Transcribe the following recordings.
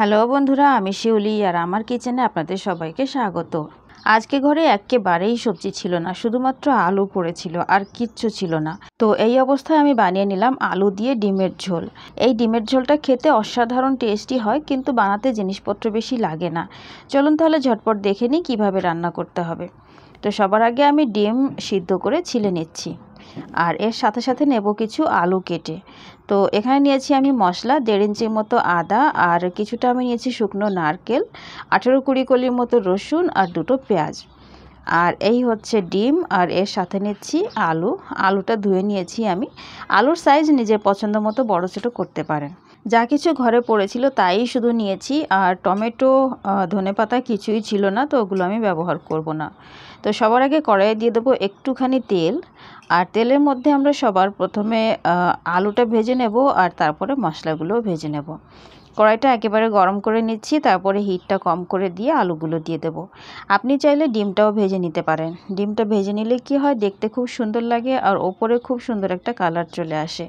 hello বন্ধুরা আমি শিউলি আর আমার কিচেনে আপনাদের সবাইকে স্বাগত আজকে ঘরে একেবারেই সবজি ছিল না শুধুমাত্র আলু পড়েছিল আর কিচ্ছু ছিল না তো এই অবস্থায় আমি বানিয়ে নিলাম আলু দিয়ে ডিমের ঝোল এই ডিমের ঝোলটা খেতে অসাধারণ টেস্টি হয় কিন্তু বানাতে জিনিসপত্র বেশি লাগে না চলুন তাহলে ঝটপট দেখে নিই কীভাবে রান্না করতে হবে তো সবার আগে আমি ডিম সিদ্ধ করে ছিলে নিচ্ছি আর এর সাথে সাথে নেব কিছু আলু কেটে তো এখানে নিয়েছি আমি মশলা দেড় ইঞ্চির মতো আদা আর কিছুটা আমি নিয়েছি শুকনো নারকেল আঠেরো কুড়ি কলির মতো রসুন আর দুটো পেঁয়াজ আর এই হচ্ছে ডিম আর এর সাথে নিচ্ছি আলু আলুটা ধুয়ে নিয়েছি আমি আলুর সাইজ নিজের পছন্দ মতো বড়ো ছোটো করতে পারেন যা কিছু ঘরে পড়েছিল তাই শুধু নিয়েছি আর টমেটো ধনেপাতা কিছুই ছিল না তো ওগুলো আমি ব্যবহার করব না তো সবার আগে কড়াইয়ে দিয়ে দেবো একটুখানি তেল আর তেলের মধ্যে আমরা সবার প্রথমে আলুটা ভেজে নেব আর তারপরে মশলাগুলোও ভেজে নেব কড়াইটা একেবারে গরম করে নিচ্ছি তারপরে হিটটা কম করে দিয়ে আলুগুলো দিয়ে দেব আপনি চাইলে ডিমটাও ভেজে নিতে পারেন ডিমটা ভেজে নিলে কি হয় দেখতে খুব সুন্দর লাগে আর ওপরে খুব সুন্দর একটা কালার চলে আসে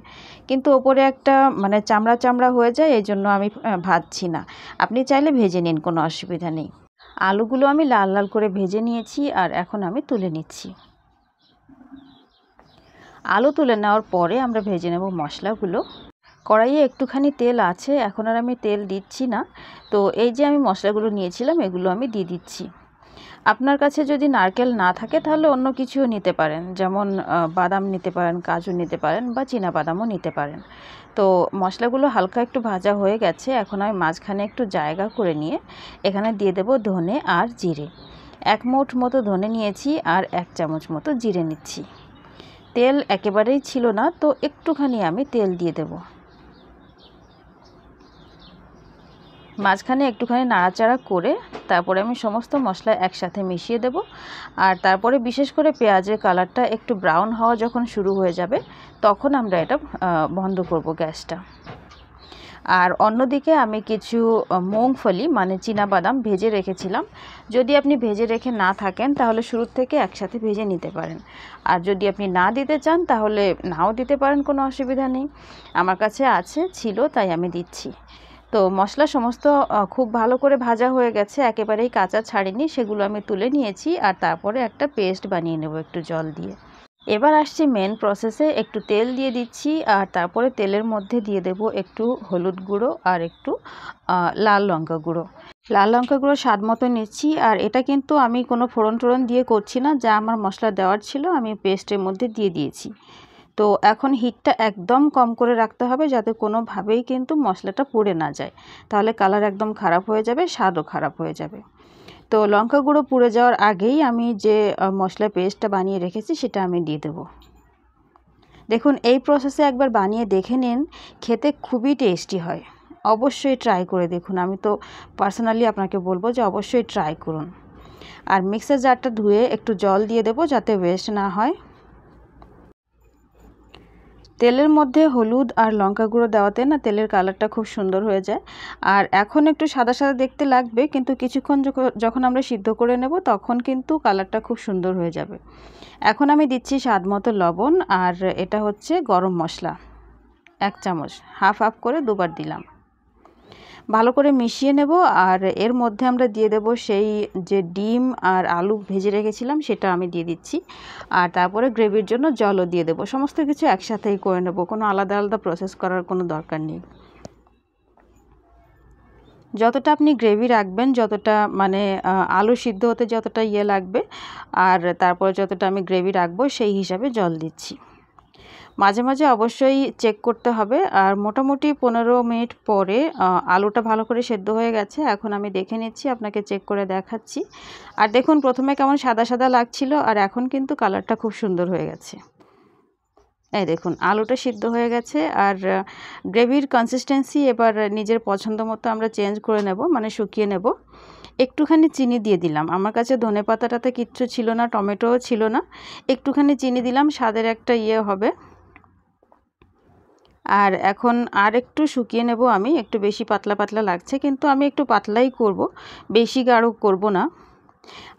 কিন্তু ওপরে একটা মানে চামড়া চামড়া হয়ে যায় এই জন্য আমি ভাজছি না আপনি চাইলে ভেজে নিন কোনো অসুবিধা নেই আলুগুলো আমি লাল লাল করে ভেজে নিয়েছি আর এখন আমি তুলে নিচ্ছি আলু তুলে নেওয়ার পরে আমরা ভেজে নেব মশলাগুলো কড়াইয়ে একটুখানি তেল আছে এখন আর আমি তেল দিচ্ছি না তো এই যে আমি মশলাগুলো নিয়েছিলাম এগুলো আমি দিয়ে দিচ্ছি আপনার কাছে যদি নারকেল না থাকে তাহলে অন্য কিছুও নিতে পারেন যেমন বাদাম নিতে পারেন কাজু নিতে পারেন বা চীনা বাদামও নিতে পারেন তো মশলাগুলো হালকা একটু ভাজা হয়ে গেছে এখন আমি মাঝখানে একটু জায়গা করে নিয়ে এখানে দিয়ে দেব ধনে আর জিরে এক মুঠ মতো ধনে নিয়েছি আর এক চামচ মতো জিরে নিচ্ছি তেল একেবারেই ছিল না তো একটুখানি আমি তেল দিয়ে দেব মাঝখানে একটুখানি নাড়াচাড়া করে তারপরে আমি সমস্ত মশলা একসাথে মিশিয়ে দেব আর তারপরে বিশেষ করে পেঁয়াজের কালারটা একটু ব্রাউন হওয়া যখন শুরু হয়ে যাবে তখন আমরা এটা বন্ধ করব গ্যাসটা আর অন্যদিকে আমি কিছু মুংফলি মানে বাদাম ভেজে রেখেছিলাম যদি আপনি ভেজে রেখে না থাকেন তাহলে শুরুর থেকে একসাথে ভেজে নিতে পারেন আর যদি আপনি না দিতে চান তাহলে নাও দিতে পারেন কোনো অসুবিধা নেই আমার কাছে আছে ছিল তাই আমি দিচ্ছি তো মশলা সমস্ত খুব ভালো করে ভাজা হয়ে গেছে একেবারেই কাঁচা ছাড়িনি সেগুলো আমি তুলে নিয়েছি আর তারপরে একটা পেস্ট বানিয়ে নেব একটু জল দিয়ে এবার আসছি মেন প্রসেসে একটু তেল দিয়ে দিচ্ছি আর তারপরে তেলের মধ্যে দিয়ে দেব একটু হলুদ গুঁড়ো আর একটু লাল লঙ্কা গুঁড়ো লাল লঙ্কা গুঁড়ো স্বাদ মতো নিচ্ছি আর এটা কিন্তু আমি কোনো ফোড়ন টোড়ন দিয়ে করছি না যা আমার মশলা দেওয়ার ছিল আমি পেস্টের মধ্যে দিয়ে দিয়েছি তো এখন হিটটা একদম কম করে রাখতে হবে যাতে কোনোভাবেই কিন্তু মশলাটা পুড়ে না যায় তাহলে কালার একদম খারাপ হয়ে যাবে স্বাদও খারাপ হয়ে যাবে তো লঙ্কা গুঁড়ো পুড়ে যাওয়ার আগেই আমি যে মশলা পেস্টটা বানিয়ে রেখেছি সেটা আমি দিয়ে দেবো দেখুন এই প্রসেসে একবার বানিয়ে দেখে নিন খেতে খুবই টেস্টি হয় অবশ্যই ট্রাই করে দেখুন আমি তো পার্সোনালি আপনাকে বলবো যে অবশ্যই ট্রাই করুন আর মিক্সার জারটা ধুয়ে একটু জল দিয়ে দেবো যাতে ওয়েস্ট না হয় তেলের মধ্যে হলুদ আর লঙ্কা গুঁড়ো দেওয়াতে না তেলের কালারটা খুব সুন্দর হয়ে যায় আর এখন একটু সাদা সাদা দেখতে লাগবে কিন্তু কিছুক্ষণ যখন আমরা সিদ্ধ করে নেব তখন কিন্তু কালারটা খুব সুন্দর হয়ে যাবে এখন আমি দিচ্ছি স্বাদ মতো লবণ আর এটা হচ্ছে গরম মশলা এক চামচ হাফ হাফ করে দুবার দিলাম ভালো করে মিশিয়ে নেব আর এর মধ্যে আমরা দিয়ে দেব সেই যে ডিম আর আলু ভেজে রেখেছিলাম সেটা আমি দিয়ে দিচ্ছি আর তারপরে গ্রেভির জন্য জলও দিয়ে দেব সমস্ত কিছু একসাথেই করে নেব কোনো আলাদা আলাদা প্রসেস করার কোনো দরকার নেই যতটা আপনি গ্রেভি রাখবেন যতটা মানে আলু সিদ্ধ হতে যতটা ইয়ে লাগবে আর তারপরে যতটা আমি গ্রেভি রাখবো সেই হিসাবে জল দিচ্ছি মাঝে মাঝে অবশ্যই চেক করতে হবে আর মোটামুটি পনেরো মিনিট পরে আলুটা ভালো করে সেদ্ধ হয়ে গেছে এখন আমি দেখে নিচ্ছি আপনাকে চেক করে দেখাচ্ছি আর দেখুন প্রথমে কেমন সাদা সাদা লাগছিল আর এখন কিন্তু কালারটা খুব সুন্দর হয়ে গেছে এই দেখুন আলুটা সিদ্ধ হয়ে গেছে আর গ্রেভির কনসিস্টেন্সি এবার নিজের পছন্দ মতো আমরা চেঞ্জ করে নেব মানে শুকিয়ে নেব একটুখানি চিনি দিয়ে দিলাম আমার কাছে ধনে পাতাটাতে কিচ্ছু ছিল না টমেটোও ছিল না একটুখানি চিনি দিলাম স্বাদের একটা ইয়ে হবে আর এখন আর একটু শুকিয়ে নেব আমি একটু বেশি পাতলা পাতলা লাগছে কিন্তু আমি একটু পাতলাই করব বেশি গাঢ় করব না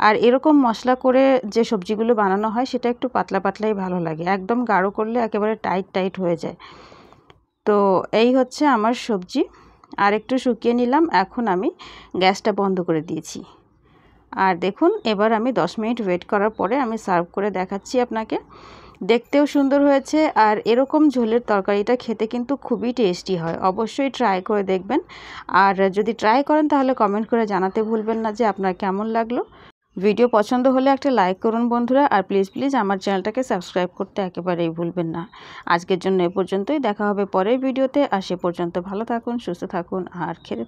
আর এরকম মশলা করে যে সবজিগুলো বানানো হয় সেটা একটু পাতলা পাতলাই ভালো লাগে একদম গাঢ় করলে একেবারে টাইট টাইট হয়ে যায় তো এই হচ্ছে আমার সবজি আর একটু শুকিয়ে নিলাম এখন আমি গ্যাসটা বন্ধ করে দিয়েছি আর দেখুন এবার আমি দশ মিনিট ওয়েট করার পরে আমি সার্ভ করে দেখাচ্ছি আপনাকে দেখতেও সুন্দর হয়েছে আর এরকম ঝোলের তরকারিটা খেতে কিন্তু খুবই টেস্টি হয় অবশ্যই ট্রাই করে দেখবেন আর যদি ট্রাই করেন তাহলে কমেন্ট করে জানাতে ভুলবেন না যে আপনার কেমন লাগলো ভিডিও পছন্দ হলে একটা লাইক করুন বন্ধুরা আর প্লিজ প্লিজ আমার চ্যানেলটাকে সাবস্ক্রাইব করতে একেবারেই ভুলবেন না আজকের জন্য এ পর্যন্তই দেখা হবে পরের ভিডিওতে আর সে পর্যন্ত ভালো থাকুন সুস্থ থাকুন আর খেতে